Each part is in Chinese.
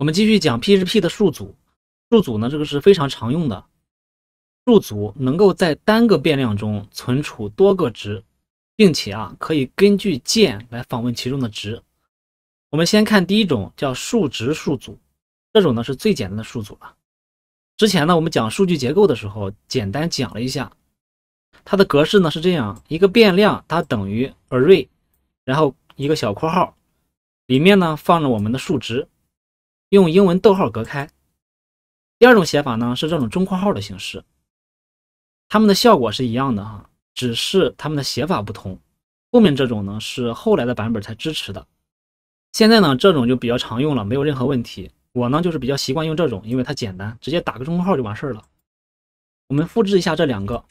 我们继续讲 P h P 的数组，数组呢这个是非常常用的，数组能够在单个变量中存储多个值，并且啊可以根据键来访问其中的值。我们先看第一种叫数值数组，这种呢是最简单的数组了。之前呢我们讲数据结构的时候简单讲了一下，它的格式呢是这样一个变量它等于 array，然后一个小括号里面呢放着我们的数值。用英文逗号隔开。第二种写法呢是这种中括号的形式，它们的效果是一样的哈，只是它们的写法不同。后面这种呢是后来的版本才支持的，现在呢这种就比较常用了，没有任何问题。我呢就是比较习惯用这种，因为它简单，直接打个中括号就完事儿了。我们复制一下这两个，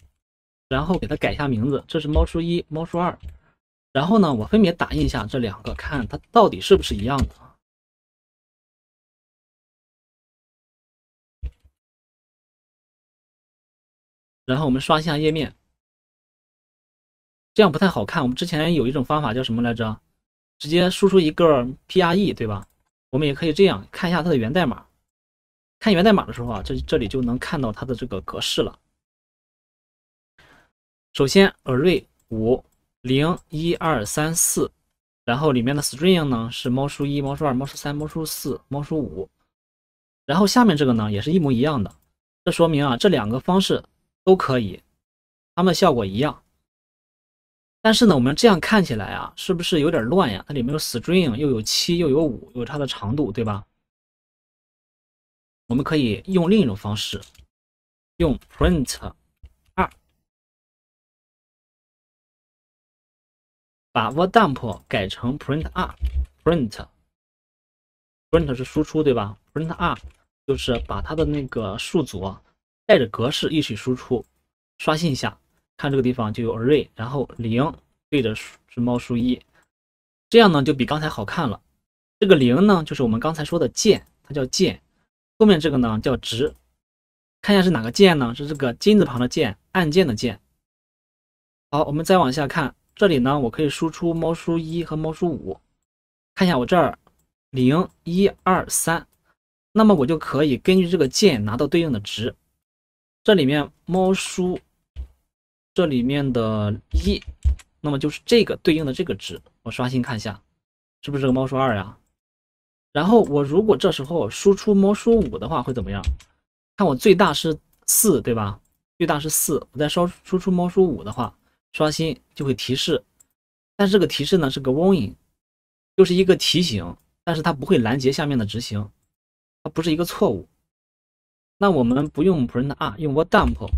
然后给它改一下名字，这是猫叔一、猫叔二。然后呢，我分别打印一下这两个，看它到底是不是一样的。然后我们刷新一下页面，这样不太好看。我们之前有一种方法叫什么来着？直接输出一个 P R E，对吧？我们也可以这样看一下它的源代码。看源代码的时候啊，这这里就能看到它的这个格式了。首先，array 五零一二三四，然后里面的 string 呢是猫数一、猫数二、猫数三、猫数四、猫数五。然后下面这个呢也是一模一样的，这说明啊这两个方式。都可以，它们的效果一样。但是呢，我们这样看起来啊，是不是有点乱呀？它里面有 string，又有七，又有五，有它的长度，对吧？我们可以用另一种方式，用 print 二，把 o dump 改成 print 二，print，print 是输出对吧？print 二就是把它的那个数组。带着格式一起输出，刷新一下，看这个地方就有 array，然后零对着是猫输一，这样呢就比刚才好看了。这个零呢就是我们刚才说的键，它叫键。后面这个呢叫值。看一下是哪个键呢？是这个金字旁的键，按键的键。好，我们再往下看，这里呢我可以输出猫输一和猫输五。看一下我这儿零一二三，那么我就可以根据这个键拿到对应的值。这里面猫叔这里面的一，那么就是这个对应的这个值。我刷新看一下，是不是这个猫叔二呀？然后我如果这时候输出猫叔五的话，会怎么样？看我最大是四，对吧？最大是四。我再输输出猫叔五的话，刷新就会提示。但是这个提示呢是个 warning，就是一个提醒，但是它不会拦截下面的执行，它不是一个错误。那我们不用 print r，用 what dump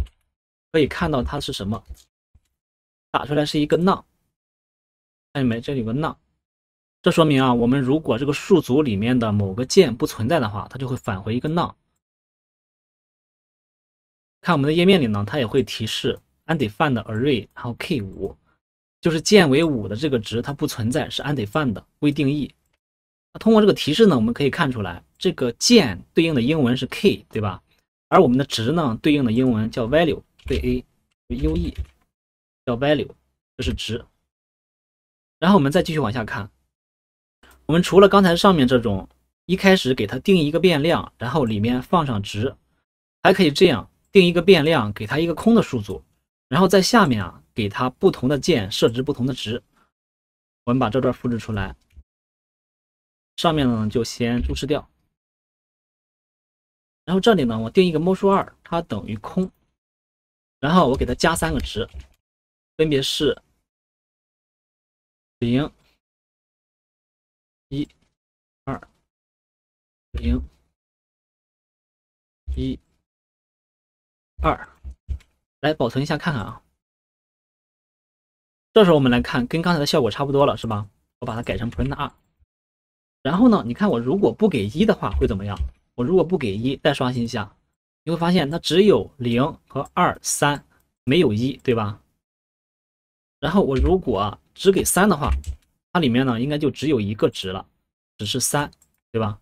可以看到它是什么，打出来是一个 n o n 看见没？这里有个 n o n 这说明啊，我们如果这个数组里面的某个键不存在的话，它就会返回一个 n o n 看我们的页面里呢，它也会提示 undefined array，还有 k 五，就是键为五的这个值它不存在，是 undefined 未定义。通过这个提示呢，我们可以看出来这个键对应的英文是 k 对吧？而我们的值呢，对应的英文叫 value，对 a，u e，叫 value，这是值。然后我们再继续往下看，我们除了刚才上面这种，一开始给它定一个变量，然后里面放上值，还可以这样定一个变量，给它一个空的数组，然后在下面啊，给它不同的键设置不同的值。我们把这段复制出来，上面呢就先注释掉。然后这里呢，我定一个魔数二，它等于空。然后我给它加三个值，分别是零、一、二、零、一、二。来保存一下，看看啊。这时候我们来看，跟刚才的效果差不多了，是吧？我把它改成 print 二。然后呢，你看我如果不给一的话，会怎么样？我如果不给一，再刷新一下，你会发现它只有零和二三，没有一对吧？然后我如果只给三的话，它里面呢应该就只有一个值了，只是三，对吧？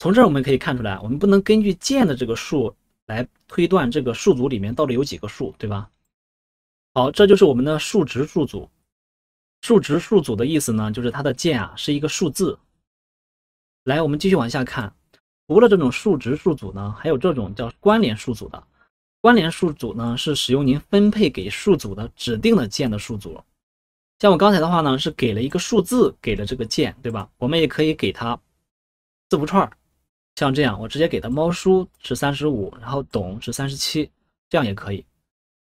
从这儿我们可以看出来，我们不能根据键的这个数来推断这个数组里面到底有几个数，对吧？好，这就是我们的数值数组。数值数组的意思呢，就是它的键啊是一个数字。来，我们继续往下看。除了这种数值数组呢，还有这种叫关联数组的。关联数组呢，是使用您分配给数组的指定的键的数组。像我刚才的话呢，是给了一个数字，给了这个键，对吧？我们也可以给它字符串儿，像这样，我直接给它猫叔是三十五，然后董是三十七，这样也可以。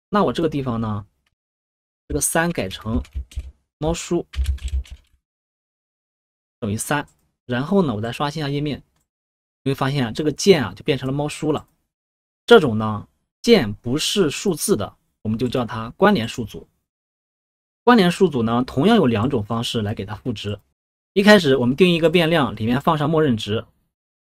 那我这个地方呢，这个三改成猫叔等于三，然后呢，我再刷新一下页面。你会发现啊，这个键啊就变成了猫叔了。这种呢，键不是数字的，我们就叫它关联数组。关联数组呢，同样有两种方式来给它赋值。一开始我们定义一个变量，里面放上默认值，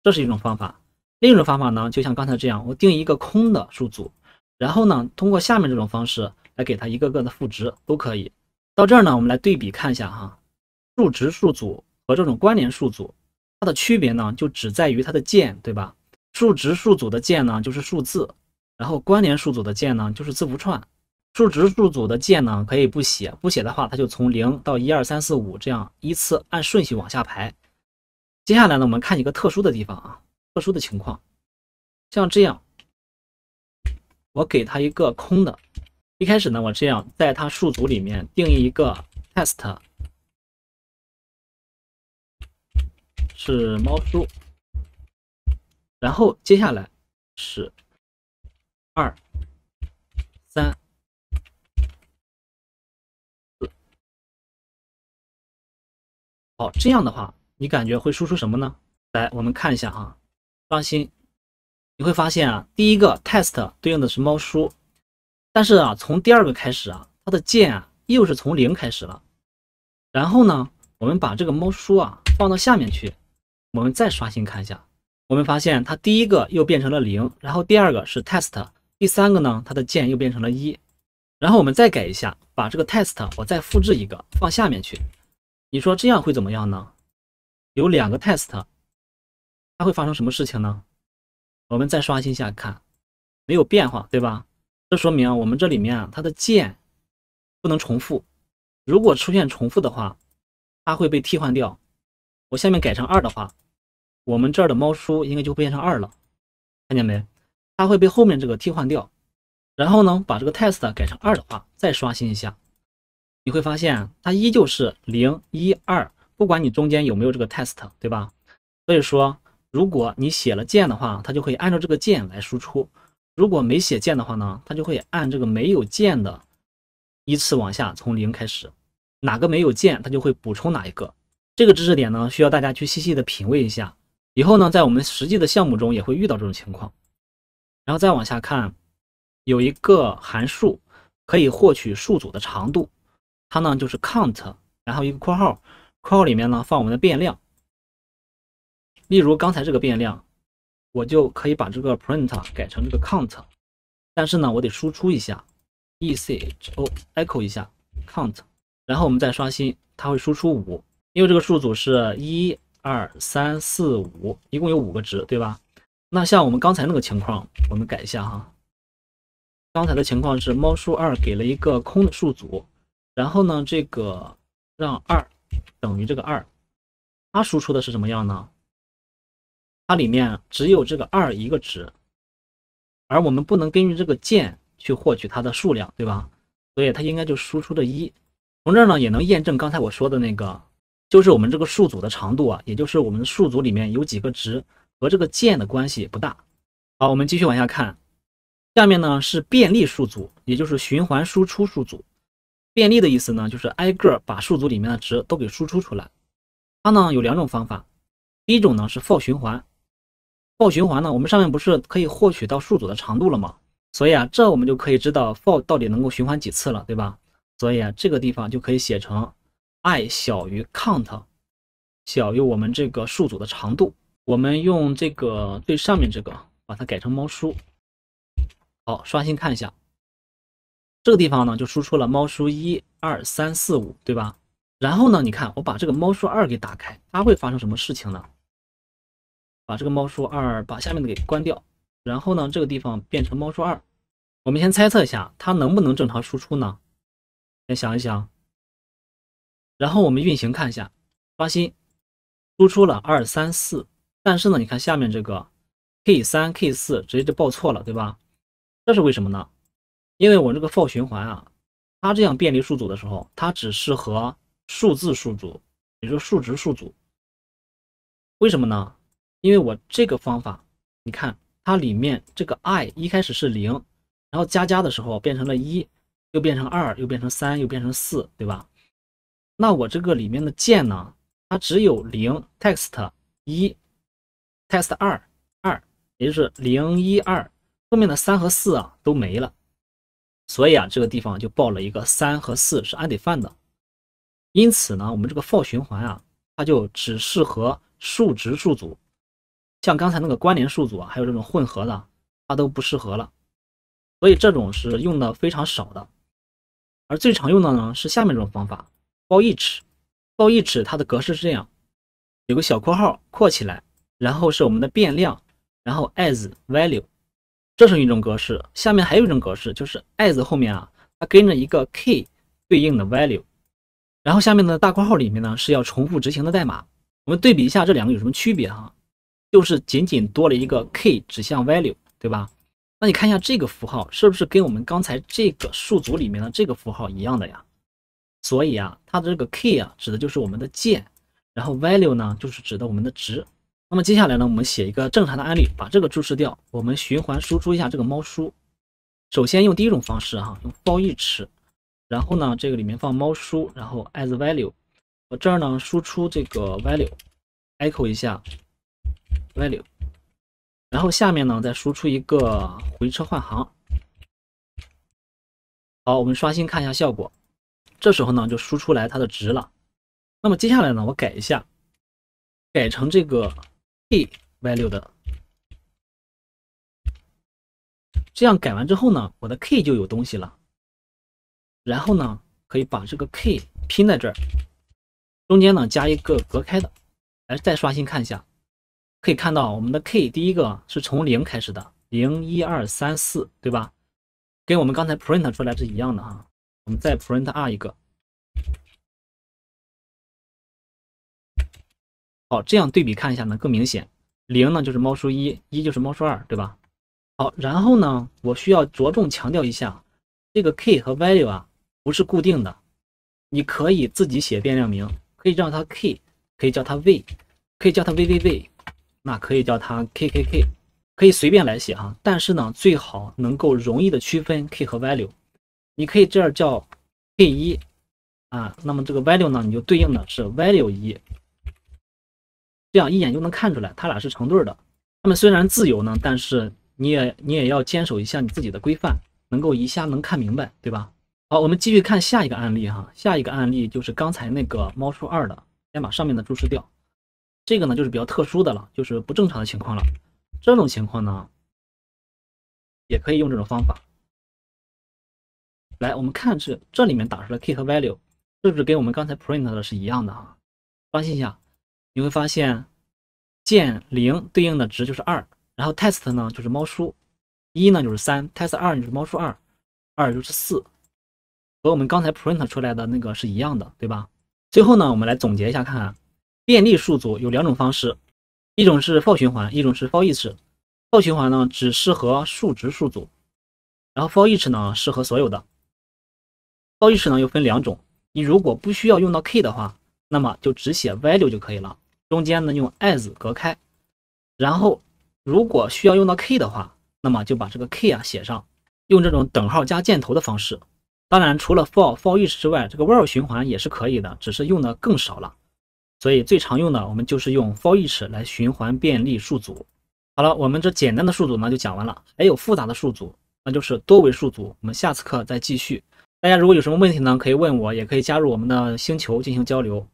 这是一种方法。另一种方法呢，就像刚才这样，我定义一个空的数组，然后呢，通过下面这种方式来给它一个个的赋值，都可以。到这儿呢，我们来对比看一下哈，数值数组和这种关联数组。它的区别呢，就只在于它的键，对吧？数值数组的键呢，就是数字；然后关联数组的键呢，就是字符串。数值数组的键呢，可以不写，不写的话，它就从零到一二三四五这样依次按顺序往下排。接下来呢，我们看一个特殊的地方啊，特殊的情况，像这样，我给它一个空的。一开始呢，我这样在它数组里面定义一个 test。是猫叔，然后接下来是二、三、四。好，这样的话，你感觉会输出什么呢？来，我们看一下哈。刷新，你会发现啊，第一个 test 对应的是猫叔，但是啊，从第二个开始啊，它的键啊又是从零开始了。然后呢，我们把这个猫叔啊放到下面去。我们再刷新看一下，我们发现它第一个又变成了零，然后第二个是 test，第三个呢，它的键又变成了一，然后我们再改一下，把这个 test 我再复制一个放下面去，你说这样会怎么样呢？有两个 test，它会发生什么事情呢？我们再刷新一下看，没有变化，对吧？这说明我们这里面啊，它的键不能重复，如果出现重复的话，它会被替换掉。我下面改成二的话，我们这儿的猫叔应该就会变成二了，看见没？它会被后面这个替换掉。然后呢，把这个 test 改成二的话，再刷新一下，你会发现它依旧是零一二，不管你中间有没有这个 test，对吧？所以说，如果你写了键的话，它就会按照这个键来输出；如果没写键的话呢，它就会按这个没有键的依次往下，从零开始，哪个没有键，它就会补充哪一个。这个知识点呢，需要大家去细细的品味一下。以后呢，在我们实际的项目中也会遇到这种情况。然后再往下看，有一个函数可以获取数组的长度，它呢就是 count，然后一个括号，括号里面呢放我们的变量。例如刚才这个变量，我就可以把这个 print 改成这个 count，但是呢，我得输出一下 echo echo 一下 count，然后我们再刷新，它会输出五。因为这个数组是一二三四五，一共有五个值，对吧？那像我们刚才那个情况，我们改一下哈。刚才的情况是猫数二给了一个空的数组，然后呢，这个让二等于这个二，它输出的是什么样呢？它里面只有这个二一个值，而我们不能根据这个键去获取它的数量，对吧？所以它应该就输出的一。从这儿呢也能验证刚才我说的那个。就是我们这个数组的长度啊，也就是我们数组里面有几个值和这个键的关系不大。好，我们继续往下看，下面呢是便利数组，也就是循环输出数组。便利的意思呢，就是挨个把数组里面的值都给输出出来。它呢有两种方法，一种呢是 for 循环，for 循环呢，我们上面不是可以获取到数组的长度了吗？所以啊，这我们就可以知道 for 到底能够循环几次了，对吧？所以啊，这个地方就可以写成。i 小于 count 小于我们这个数组的长度，我们用这个最上面这个把它改成猫叔，好，刷新看一下，这个地方呢就输出了猫叔一二三四五，对吧？然后呢，你看我把这个猫叔二给打开，它会发生什么事情呢？把这个猫叔二把下面的给关掉，然后呢，这个地方变成猫叔二，我们先猜测一下它能不能正常输出呢？先想一想。然后我们运行看一下，刷新，输出了二三四，但是呢，你看下面这个，k 三 k 四直接就报错了，对吧？这是为什么呢？因为我这个 for 循环啊，它这样遍历数组的时候，它只适合数字数组，也就是数值数组。为什么呢？因为我这个方法，你看它里面这个 i 一开始是零，然后加加的时候变成了一，又变成2，又变成3，又变成4，对吧？那我这个里面的键呢，它只有零 text 一，text 二二，也就是零一二后面的三和四啊都没了，所以啊这个地方就报了一个三和四是 undefine 的。因此呢，我们这个 for 循环啊，它就只适合数值数组，像刚才那个关联数组啊，还有这种混合的，它都不适合了。所以这种是用的非常少的，而最常用的呢是下面这种方法。包一尺，包一尺，它的格式是这样，有个小括号括起来，然后是我们的变量，然后 as value，这是一种格式。下面还有一种格式，就是 as 后面啊，它跟着一个 key 对应的 value，然后下面的大括号里面呢是要重复执行的代码。我们对比一下这两个有什么区别哈？就是仅仅多了一个 key 指向 value，对吧？那你看一下这个符号是不是跟我们刚才这个数组里面的这个符号一样的呀？所以啊，它的这个 key 啊，指的就是我们的键，然后 value 呢，就是指的我们的值。那么接下来呢，我们写一个正常的案例，把这个注释掉，我们循环输出一下这个猫叔。首先用第一种方式哈，用 foreach，然后呢，这个里面放猫叔，然后 as value，我这儿呢输出这个 value，echo 一下 value，然后下面呢再输出一个回车换行。好，我们刷新看一下效果。这时候呢，就输出来它的值了。那么接下来呢，我改一下，改成这个 k value 的。这样改完之后呢，我的 k 就有东西了。然后呢，可以把这个 k 拼在这儿，中间呢加一个隔开的。来，再刷新看一下，可以看到我们的 k 第一个是从零开始的，零一二三四，对吧？跟我们刚才 print 出来是一样的哈。我们再 print r 一个，好，这样对比看一下呢更明显。零呢就是猫叔一，一就是猫叔二，对吧？好，然后呢，我需要着重强调一下，这个 k 和 value 啊不是固定的，你可以自己写变量名，可以让它 k，可以叫它 v，可以叫它 vvv，那可以叫它 kkk，可以随便来写哈。但是呢，最好能够容易的区分 k 和 value。你可以这样叫，K 一啊，那么这个 value 呢，你就对应的是 value 一，这样一眼就能看出来，它俩是成对的。它们虽然自由呢，但是你也你也要坚守一下你自己的规范，能够一下能看明白，对吧？好，我们继续看下一个案例哈，下一个案例就是刚才那个猫数二的，先把上面的注释掉。这个呢就是比较特殊的了，就是不正常的情况了。这种情况呢，也可以用这种方法。来，我们看这这里面打出来 key 和 value 是不是跟我们刚才 print 的是一样的啊？发现一下，你会发现键零对应的值就是二，然后 test 呢就是猫叔，一呢就是三，test 二就是猫叔二，二就是四，和我们刚才 print 出来的那个是一样的，对吧？最后呢，我们来总结一下，看看便利数组有两种方式，一种是 for 循环，一种是 for each。for 循环呢只适合数值数组，然后 for each 呢适合所有的。for 语呢又分两种，你如果不需要用到 k 的话，那么就只写 value 就可以了，中间呢用 as 隔开，然后如果需要用到 k 的话，那么就把这个 k 啊写上，用这种等号加箭头的方式。当然，除了 for for each 之外，这个 while 循环也是可以的，只是用的更少了。所以最常用的我们就是用 for each 来循环便利数组。好了，我们这简单的数组呢就讲完了，还有复杂的数组，那就是多维数组，我们下次课再继续。大家如果有什么问题呢，可以问我，也可以加入我们的星球进行交流。